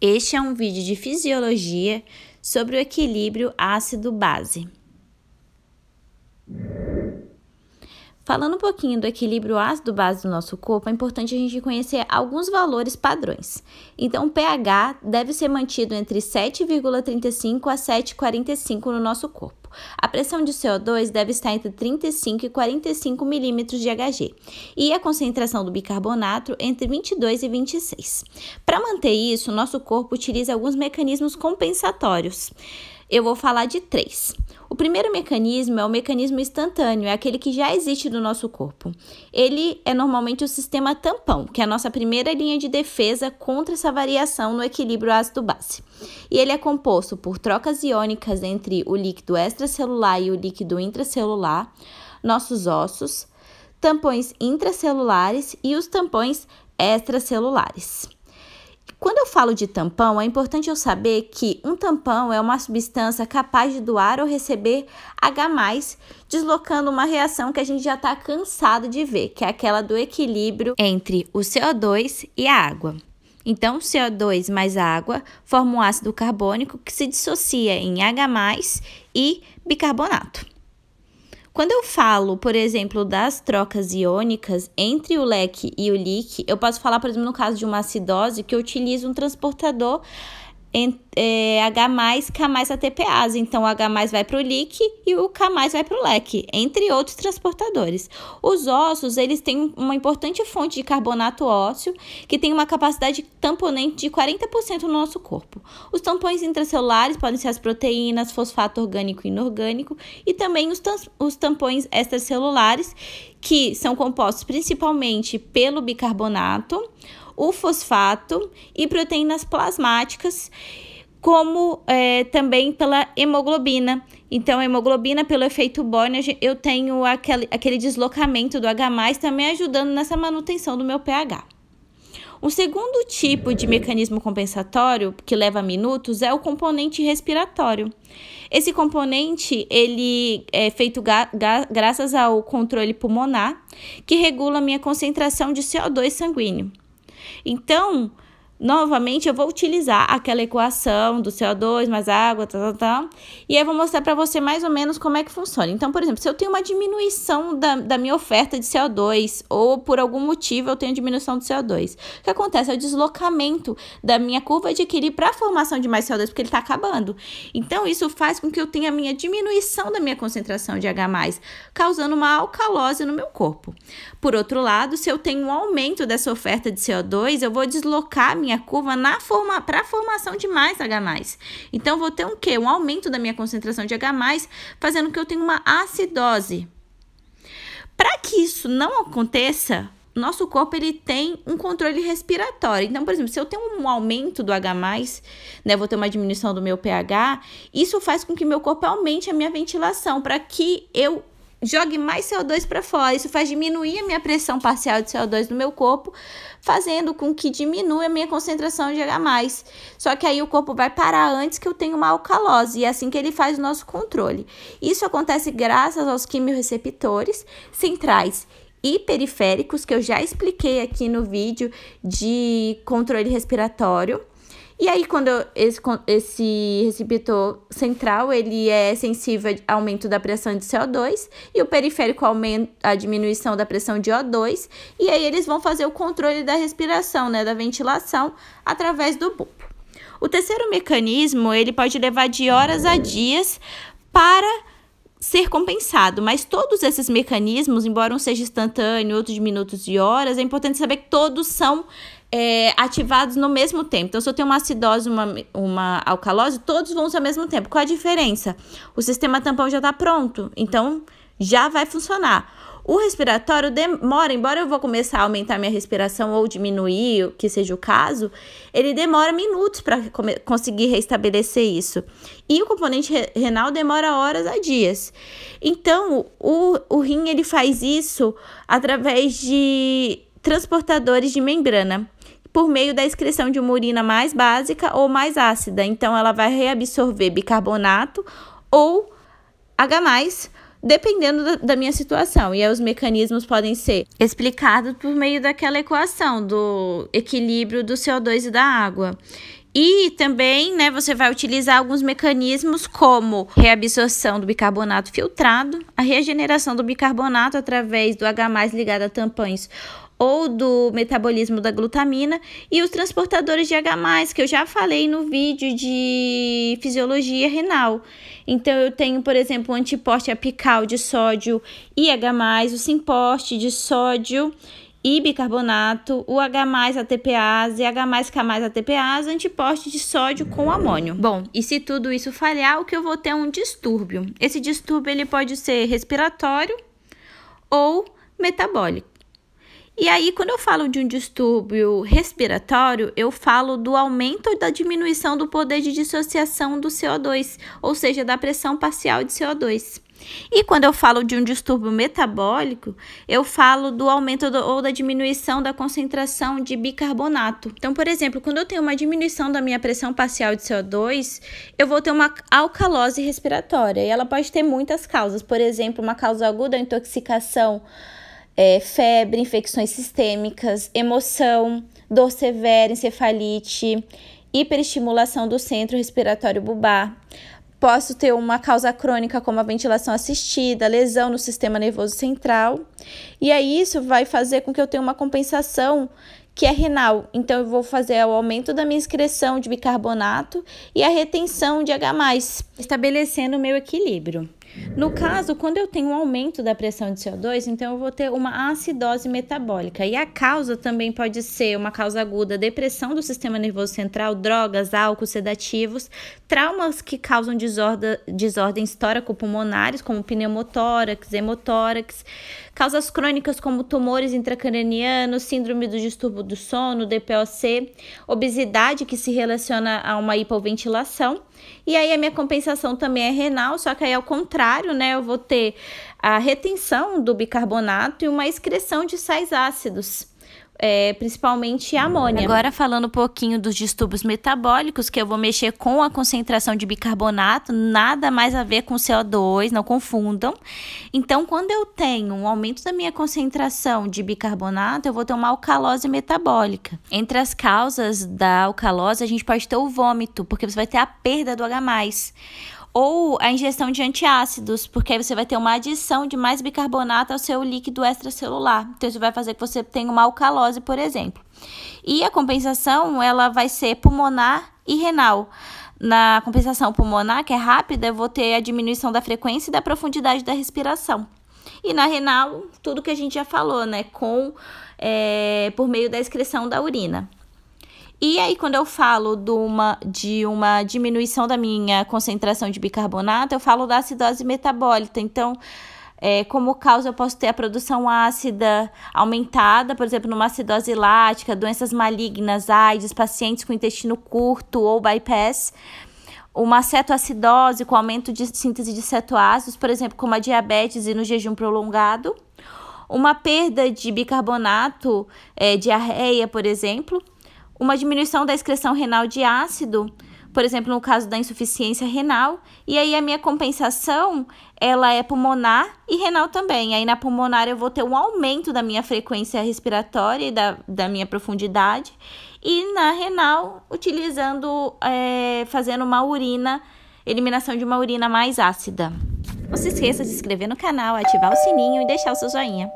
Este é um vídeo de fisiologia sobre o equilíbrio ácido-base. Falando um pouquinho do equilíbrio ácido-base do nosso corpo, é importante a gente conhecer alguns valores padrões. Então, o pH deve ser mantido entre 7,35 a 7,45 no nosso corpo corpo. A pressão de CO2 deve estar entre 35 e 45 milímetros de Hg e a concentração do bicarbonato entre 22 e 26. Para manter isso, nosso corpo utiliza alguns mecanismos compensatórios. Eu vou falar de três. O primeiro mecanismo é o mecanismo instantâneo, é aquele que já existe no nosso corpo. Ele é normalmente o sistema tampão, que é a nossa primeira linha de defesa contra essa variação no equilíbrio ácido-base. E ele é composto por trocas iônicas entre o líquido extracelular e o líquido intracelular, nossos ossos, tampões intracelulares e os tampões extracelulares. Quando eu falo de tampão, é importante eu saber que um tampão é uma substância capaz de doar ou receber H, deslocando uma reação que a gente já está cansado de ver, que é aquela do equilíbrio entre o CO2 e a água. Então, CO2 mais água forma um ácido carbônico que se dissocia em H e bicarbonato. Quando eu falo, por exemplo, das trocas iônicas entre o leque e o líquido, eu posso falar, por exemplo, no caso de uma acidose, que eu utilizo um transportador é, H+, K+, ATPase. Então, o H+, vai para o leak e o K+, vai para o leque, entre outros transportadores. Os ossos, eles têm uma importante fonte de carbonato ósseo, que tem uma capacidade tamponente de 40% no nosso corpo. Os tampões intracelulares podem ser as proteínas, fosfato orgânico e inorgânico, e também os, os tampões extracelulares, que são compostos principalmente pelo bicarbonato, o fosfato e proteínas plasmáticas, como é, também pela hemoglobina. Então, a hemoglobina, pelo efeito Borne, eu tenho aquele, aquele deslocamento do H, também tá ajudando nessa manutenção do meu pH. Um segundo tipo de mecanismo compensatório que leva minutos é o componente respiratório. Esse componente ele é feito graças ao controle pulmonar, que regula a minha concentração de CO2 sanguíneo. Então, Novamente, eu vou utilizar aquela equação do CO2 mais água, tal, tá, tal, tá, tal. Tá, e aí, eu vou mostrar para você mais ou menos como é que funciona. Então, por exemplo, se eu tenho uma diminuição da, da minha oferta de CO2, ou por algum motivo eu tenho diminuição do CO2, o que acontece é o deslocamento da minha curva de Curie para a formação de mais CO2, porque ele está acabando. Então, isso faz com que eu tenha a minha diminuição da minha concentração de H+, causando uma alcalose no meu corpo. Por outro lado, se eu tenho um aumento dessa oferta de CO2, eu vou deslocar a minha minha curva na forma, a formação de mais H+. Então, vou ter um quê? Um aumento da minha concentração de H+, fazendo com que eu tenha uma acidose. Para que isso não aconteça, nosso corpo ele tem um controle respiratório. Então, por exemplo, se eu tenho um aumento do H+, né, vou ter uma diminuição do meu pH, isso faz com que meu corpo aumente a minha ventilação para que eu jogue mais CO2 para fora. Isso faz diminuir a minha pressão parcial de CO2 no meu corpo, fazendo com que diminua a minha concentração de H+. Só que aí o corpo vai parar antes que eu tenha uma alcalose, e é assim que ele faz o nosso controle. Isso acontece graças aos quimiorreceptores centrais e periféricos que eu já expliquei aqui no vídeo de controle respiratório. E aí, quando esse, esse receptor central ele é sensível ao aumento da pressão de CO2 e o periférico aumenta a diminuição da pressão de O2, e aí eles vão fazer o controle da respiração, né, da ventilação através do bulbo. O terceiro mecanismo, ele pode levar de horas a dias para ser compensado, mas todos esses mecanismos, embora um seja instantâneo, outros de minutos e horas, é importante saber que todos são é, ativados no mesmo tempo. Então, se eu tenho uma acidose, uma, uma alcalose, todos vão ao mesmo tempo. Qual a diferença? O sistema tampão já está pronto, então já vai funcionar. O respiratório demora, embora eu vou começar a aumentar minha respiração ou diminuir, que seja o caso, ele demora minutos para conseguir restabelecer isso. E o componente re renal demora horas a dias. Então, o, o rim ele faz isso através de transportadores de membrana por meio da excreção de uma urina mais básica ou mais ácida. Então, ela vai reabsorver bicarbonato ou H, dependendo da, da minha situação. E aí, os mecanismos podem ser explicados por meio daquela equação do equilíbrio do CO2 e da água. E também, né, você vai utilizar alguns mecanismos como reabsorção do bicarbonato filtrado, a regeneração do bicarbonato através do H+ ligado a tampões ou do metabolismo da glutamina e os transportadores de H+, que eu já falei no vídeo de fisiologia renal. Então eu tenho, por exemplo, o antiporte apical de sódio e H+, o simporte de sódio e bicarbonato, o H+, ATPase, H+, K+, ATPase, antiporte de sódio com amônio. Bom, e se tudo isso falhar, o que eu vou ter é um distúrbio. Esse distúrbio ele pode ser respiratório ou metabólico. E aí, quando eu falo de um distúrbio respiratório, eu falo do aumento ou da diminuição do poder de dissociação do CO2, ou seja, da pressão parcial de CO2. E quando eu falo de um distúrbio metabólico, eu falo do aumento do, ou da diminuição da concentração de bicarbonato. Então, por exemplo, quando eu tenho uma diminuição da minha pressão parcial de CO2, eu vou ter uma alcalose respiratória e ela pode ter muitas causas. Por exemplo, uma causa aguda, intoxicação é, febre, infecções sistêmicas, emoção, dor severa, encefalite, hiperestimulação do centro respiratório bubar. Posso ter uma causa crônica como a ventilação assistida, lesão no sistema nervoso central. E aí isso vai fazer com que eu tenha uma compensação que é renal. Então eu vou fazer o aumento da minha excreção de bicarbonato e a retenção de H+, estabelecendo o meu equilíbrio. No caso, quando eu tenho um aumento da pressão de CO2, então eu vou ter uma acidose metabólica. E a causa também pode ser uma causa aguda, depressão do sistema nervoso central, drogas, álcool, sedativos, traumas que causam desordem, desordens tóraco-pulmonares, como pneumotórax, hemotórax Causas crônicas como tumores intracranianos, síndrome do distúrbio do sono, DPOC, obesidade que se relaciona a uma hipoventilação. E aí a minha compensação também é renal, só que aí ao contrário, né, eu vou ter a retenção do bicarbonato e uma excreção de sais ácidos é, principalmente amônia. Agora falando um pouquinho dos distúrbios metabólicos, que eu vou mexer com a concentração de bicarbonato, nada mais a ver com CO2, não confundam. Então, quando eu tenho um aumento da minha concentração de bicarbonato, eu vou ter uma alcalose metabólica. Entre as causas da alcalose, a gente pode ter o vômito, porque você vai ter a perda do H+ ou a ingestão de antiácidos, porque aí você vai ter uma adição de mais bicarbonato ao seu líquido extracelular. Então isso vai fazer que você tenha uma alcalose, por exemplo. E a compensação, ela vai ser pulmonar e renal. Na compensação pulmonar, que é rápida, eu vou ter a diminuição da frequência e da profundidade da respiração. E na renal, tudo que a gente já falou, né? Com, é, por meio da excreção da urina. E aí, quando eu falo de uma, de uma diminuição da minha concentração de bicarbonato, eu falo da acidose metabólica. Então, é, como causa, eu posso ter a produção ácida aumentada, por exemplo, numa acidose lática, doenças malignas, AIDS, pacientes com intestino curto ou bypass uma cetoacidose com aumento de síntese de cetoácidos, por exemplo, como a diabetes e no jejum prolongado, uma perda de bicarbonato, é, diarreia, por exemplo, uma diminuição da excreção renal de ácido, por exemplo, no caso da insuficiência renal, e aí a minha compensação, ela é pulmonar e renal também. Aí na pulmonar eu vou ter um aumento da minha frequência respiratória e da, da minha profundidade, e na renal, utilizando, é, fazendo uma urina, eliminação de uma urina mais ácida. Não se esqueça de se inscrever no canal, ativar o sininho e deixar o seu joinha.